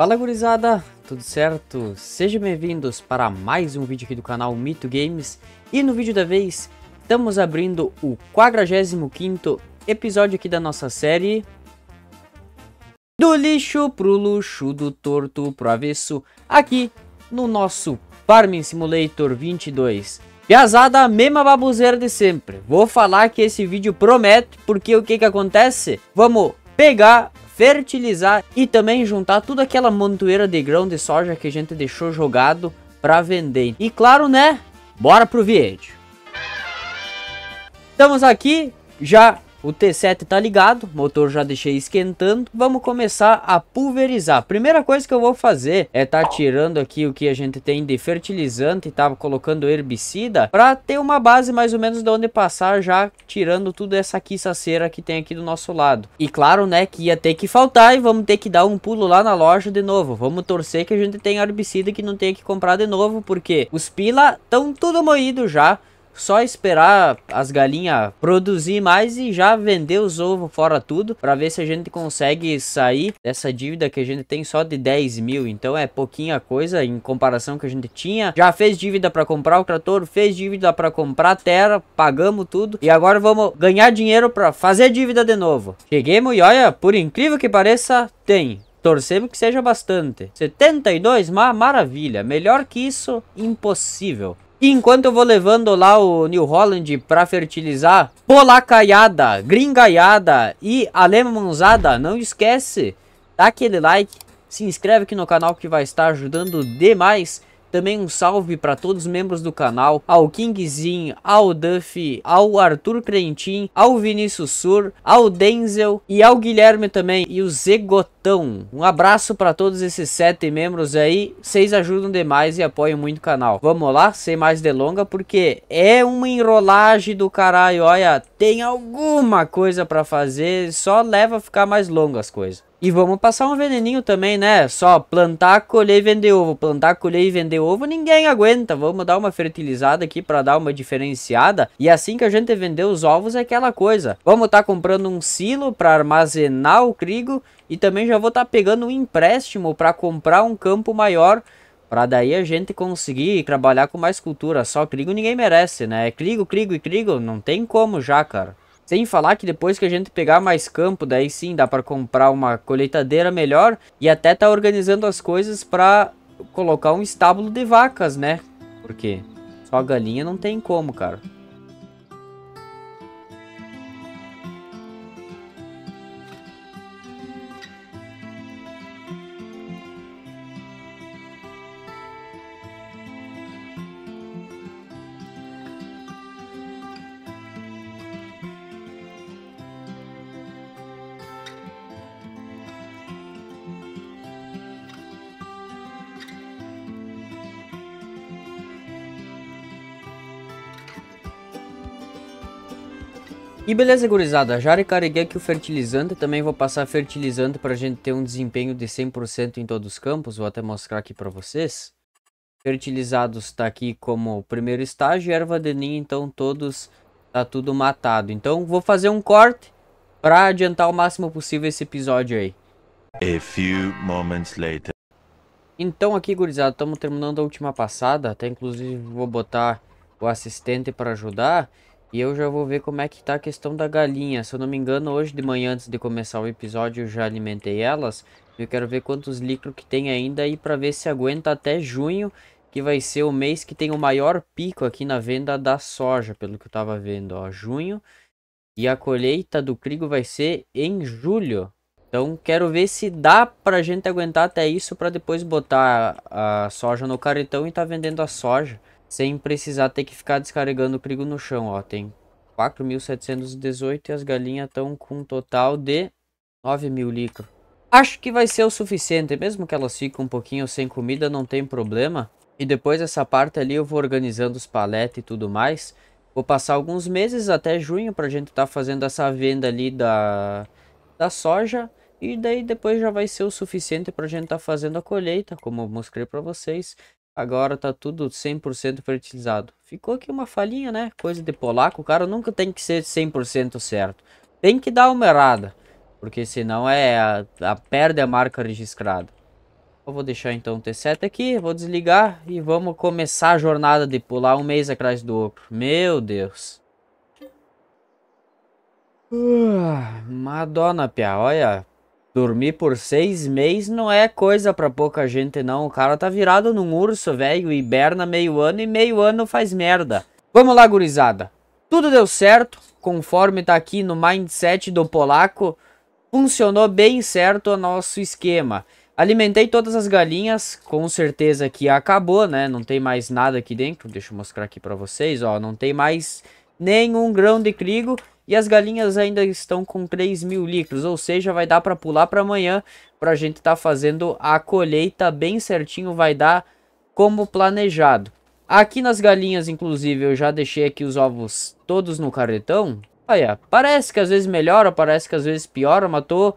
Fala gurizada, tudo certo? Sejam bem-vindos para mais um vídeo aqui do canal Mito Games e no vídeo da vez estamos abrindo o 45º episódio aqui da nossa série Do lixo pro luxo, do torto pro avesso, aqui no nosso Farming Simulator 22 Piazada, mesma babuzeira de sempre. Vou falar que esse vídeo promete, porque o que que acontece? Vamos pegar fertilizar e também juntar toda aquela montoeira de grão de soja que a gente deixou jogado para vender. E claro, né? Bora pro vídeo. Estamos aqui já o T7 tá ligado, motor já deixei esquentando. Vamos começar a pulverizar. Primeira coisa que eu vou fazer é tá tirando aqui o que a gente tem de fertilizante, tá colocando herbicida, para ter uma base mais ou menos de onde passar já tirando tudo essa quiçaceira que tem aqui do nosso lado. E claro, né, que ia ter que faltar e vamos ter que dar um pulo lá na loja de novo. Vamos torcer que a gente tenha herbicida que não tenha que comprar de novo, porque os pila estão tudo moído já só esperar as galinhas produzir mais e já vender os ovos fora tudo para ver se a gente consegue sair dessa dívida que a gente tem só de 10 mil. Então é pouquinha coisa em comparação que a gente tinha. Já fez dívida para comprar o trator, fez dívida para comprar terra, pagamos tudo e agora vamos ganhar dinheiro para fazer dívida de novo. Cheguemos e olha, por incrível que pareça, tem. Torcemos que seja bastante. 72, uma maravilha. Melhor que isso, impossível. E enquanto eu vou levando lá o New Holland para fertilizar, polacaiada, gringaiada e alemãozada, não esquece, dá aquele like, se inscreve aqui no canal que vai estar ajudando demais. Também um salve para todos os membros do canal, ao Kingzinho, ao Duffy, ao Arthur Crentin, ao Vinícius Sur, ao Denzel e ao Guilherme também e o Zegotão. Um abraço para todos esses sete membros aí, vocês ajudam demais e apoiam muito o canal. Vamos lá, sem mais delonga, porque é uma enrolagem do caralho, olha, tem alguma coisa para fazer, só leva a ficar mais longas as coisas. E vamos passar um veneninho também, né? Só plantar, colher e vender ovo. Plantar, colher e vender ovo, ninguém aguenta. Vamos dar uma fertilizada aqui para dar uma diferenciada. E assim que a gente vender os ovos é aquela coisa. Vamos estar tá comprando um silo para armazenar o trigo e também já vou estar tá pegando um empréstimo para comprar um campo maior para daí a gente conseguir trabalhar com mais cultura. Só trigo ninguém merece, né? É trigo, trigo e trigo, não tem como já, cara. Sem falar que depois que a gente pegar mais campo, daí sim dá para comprar uma colheitadeira melhor e até tá organizando as coisas para colocar um estábulo de vacas, né? Porque só galinha não tem como, cara. E beleza, gurizada, já recarreguei aqui o fertilizante, também vou passar fertilizante para a gente ter um desempenho de 100% em todos os campos, vou até mostrar aqui para vocês. Fertilizados está aqui como primeiro estágio, erva de ninho, então todos tá tudo matado. Então vou fazer um corte para adiantar o máximo possível esse episódio aí. A few moments later. Então aqui, gurizada, estamos terminando a última passada, até inclusive vou botar o assistente para ajudar. E eu já vou ver como é que tá a questão da galinha. Se eu não me engano, hoje de manhã, antes de começar o episódio, eu já alimentei elas. Eu quero ver quantos litros que tem ainda e para ver se aguenta até junho, que vai ser o mês que tem o maior pico aqui na venda da soja, pelo que eu tava vendo, ó, junho. E a colheita do trigo vai ser em julho. Então quero ver se dá pra gente aguentar até isso para depois botar a soja no carretão e tá vendendo a soja sem precisar ter que ficar descarregando o trigo no chão, ó. Tem 4.718 e as galinhas estão com um total de 9.000 litros. Acho que vai ser o suficiente, mesmo que elas fiquem um pouquinho sem comida, não tem problema. E depois essa parte ali eu vou organizando os paletes e tudo mais. Vou passar alguns meses até junho pra gente estar tá fazendo essa venda ali da, da soja. E daí depois já vai ser o suficiente pra gente estar tá fazendo a colheita, como eu mostrei pra vocês. Agora tá tudo 100% fertilizado. Ficou aqui uma falhinha, né? Coisa de polaco. O cara nunca tem que ser 100% certo. Tem que dar uma errada. Porque senão é a, a da a marca registrada. Eu vou deixar então o T7 aqui. Vou desligar. E vamos começar a jornada de pular um mês atrás do outro. Meu Deus. Uh, Madonna, pia. Olha. Dormir por seis meses não é coisa pra pouca gente, não. O cara tá virado num urso, velho, hiberna meio ano e meio ano faz merda. Vamos lá, gurizada. Tudo deu certo, conforme tá aqui no mindset do polaco. Funcionou bem certo o nosso esquema. Alimentei todas as galinhas, com certeza que acabou, né? Não tem mais nada aqui dentro. Deixa eu mostrar aqui pra vocês, ó. Não tem mais nenhum grão de trigo. E as galinhas ainda estão com 3 mil litros, ou seja, vai dar para pular para amanhã. Para a gente estar tá fazendo a colheita bem certinho, vai dar como planejado. Aqui nas galinhas, inclusive, eu já deixei aqui os ovos todos no carretão. Olha, parece que às vezes melhora, parece que às vezes piora, matou...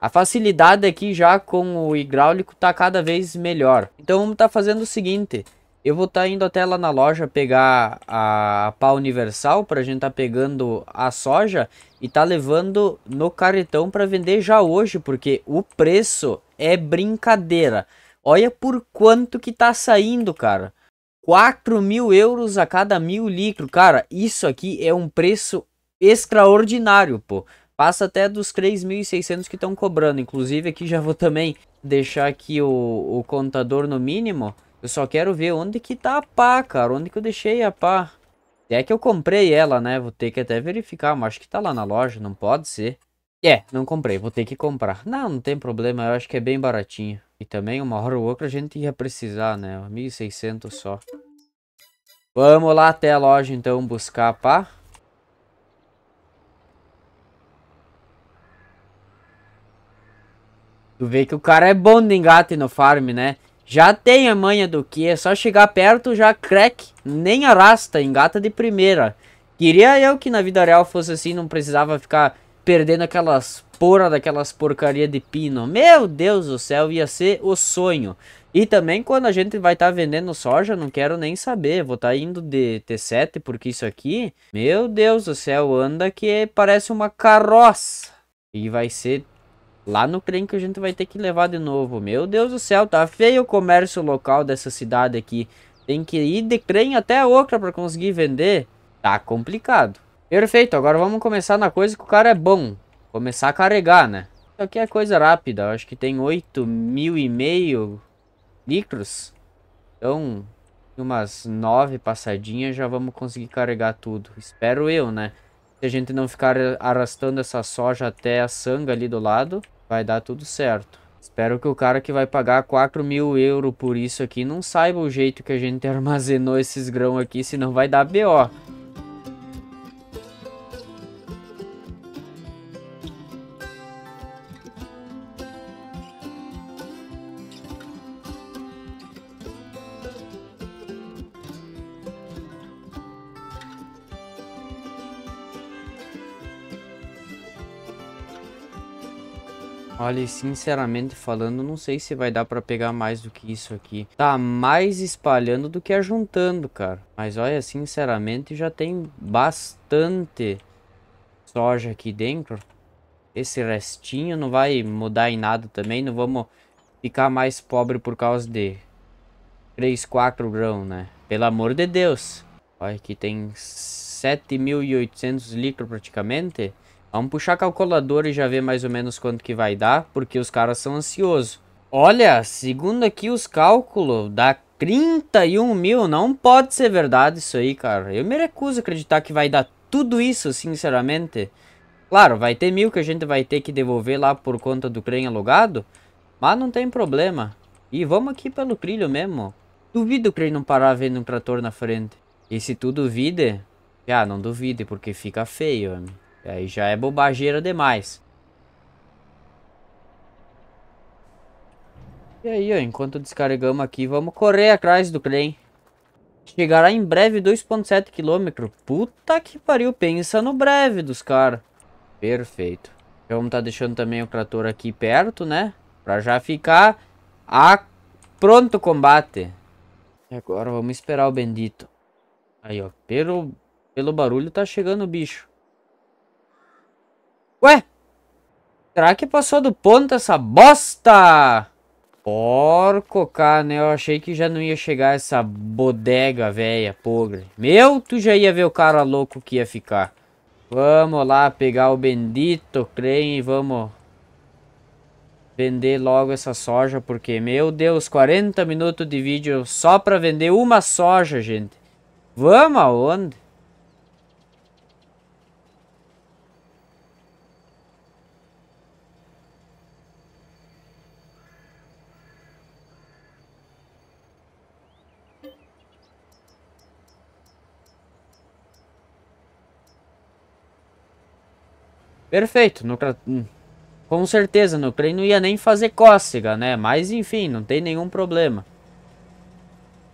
A facilidade aqui já com o hidráulico tá cada vez melhor. Então vamos estar tá fazendo o seguinte. Eu vou estar tá indo até lá na loja pegar a pá universal para a gente tá pegando a soja e tá levando no carretão para vender já hoje, porque o preço é brincadeira. Olha por quanto que tá saindo, cara. 4 mil euros a cada mil litros. Cara, isso aqui é um preço extraordinário, pô. Passa até dos 3.600 que estão cobrando. Inclusive, aqui já vou também deixar aqui o, o contador no mínimo. Eu só quero ver onde que tá a pá, cara. Onde que eu deixei a pá. Se é que eu comprei ela, né? Vou ter que até verificar, mas acho que tá lá na loja, não pode ser. É, yeah, não comprei, vou ter que comprar. Não, não tem problema, eu acho que é bem baratinho. E também, uma hora ou outra, a gente ia precisar, né? 1.600 só. Vamos lá até a loja, então, buscar a pá. Tu vê que o cara é bom de engate no farm, né? Já tem a manha do que, é só chegar perto, já crack, nem arrasta, engata de primeira. Queria eu que na vida real fosse assim, não precisava ficar perdendo aquelas porra daquelas porcaria de pino. Meu Deus do céu, ia ser o sonho. E também quando a gente vai estar tá vendendo soja, não quero nem saber. Vou estar tá indo de T7, porque isso aqui, meu Deus do céu, anda que parece uma carroça. E vai ser Lá no trem que a gente vai ter que levar de novo. Meu Deus do céu, tá feio o comércio local dessa cidade aqui. Tem que ir de trem até outra para conseguir vender. Tá complicado. Perfeito, agora vamos começar na coisa que o cara é bom. Começar a carregar, né? Isso aqui é coisa rápida. Eu acho que tem 8 mil e meio litros. Então, umas 9 passadinhas já vamos conseguir carregar tudo. Espero eu, né? Se a gente não ficar arrastando essa soja até a sanga ali do lado. Vai dar tudo certo. Espero que o cara que vai pagar 4 mil euros por isso aqui não saiba o jeito que a gente armazenou esses grãos aqui, senão vai dar BO. Olha, sinceramente falando, não sei se vai dar pra pegar mais do que isso aqui. Tá mais espalhando do que ajuntando, cara. Mas olha, sinceramente, já tem bastante soja aqui dentro. Esse restinho não vai mudar em nada também. Não vamos ficar mais pobre por causa de 3, 4 grãos, né? Pelo amor de Deus. Olha, aqui tem 7.800 litros praticamente. Vamos puxar a calculadora e já ver mais ou menos quanto que vai dar, porque os caras são ansiosos. Olha, segundo aqui os cálculos, dá 31 mil. Não pode ser verdade isso aí, cara. Eu me recuso a acreditar que vai dar tudo isso, sinceramente. Claro, vai ter mil que a gente vai ter que devolver lá por conta do trem alugado, mas não tem problema. E vamos aqui pelo trilho mesmo. Duvido o ele não parar vendo um trator na frente. E se tu duvide... Ah, não duvide, porque fica feio, homem. Aí já é bobageira demais. E aí, ó, enquanto descarregamos aqui, vamos correr atrás do trem. Chegará em breve 2.7 km. Puta que pariu, pensa no breve dos caras. Perfeito. vamos então, estar tá deixando também o trator aqui perto, né? Pra já ficar a pronto combate. E agora vamos esperar o bendito. Aí, ó, pelo, pelo barulho tá chegando o bicho. Ué? Será que passou do ponto essa bosta? Porco, cara, né? Eu achei que já não ia chegar essa bodega velha, pobre. Meu, tu já ia ver o cara louco que ia ficar. Vamos lá pegar o bendito creme e vamos vender logo essa soja, porque, meu Deus, 40 minutos de vídeo só pra vender uma soja, gente. Vamos aonde? Perfeito, no, hum. com certeza, no creme não ia nem fazer cócega, né? Mas enfim, não tem nenhum problema.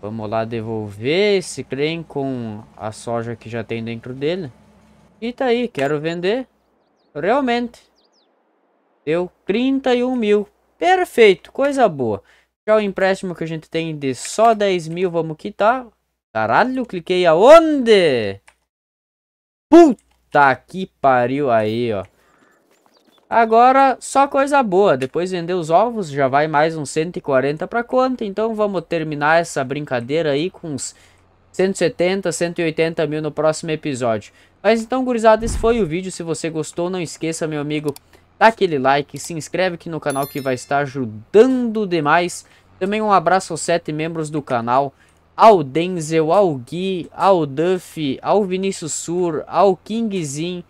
Vamos lá devolver esse creme com a soja que já tem dentro dele. E tá aí, quero vender. Realmente. Deu 31 mil. Perfeito, coisa boa. Já o empréstimo que a gente tem de só 10 mil, vamos quitar. Caralho, cliquei aonde? Putz! Puta tá que pariu aí, ó. Agora, só coisa boa. Depois vender os ovos, já vai mais uns 140 pra conta. Então vamos terminar essa brincadeira aí com uns 170, 180 mil no próximo episódio. Mas então, gurizada, esse foi o vídeo. Se você gostou, não esqueça, meu amigo, dá aquele like. Se inscreve aqui no canal que vai estar ajudando demais. Também um abraço aos sete membros do canal ao Denzel, ao Gui, ao Duff, ao Vinícius Sur, ao Kingzin,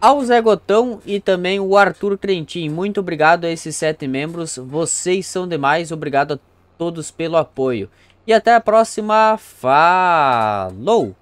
ao Zé Gotão e também o Arthur Trentin. Muito obrigado a esses sete membros, vocês são demais, obrigado a todos pelo apoio. E até a próxima, falou!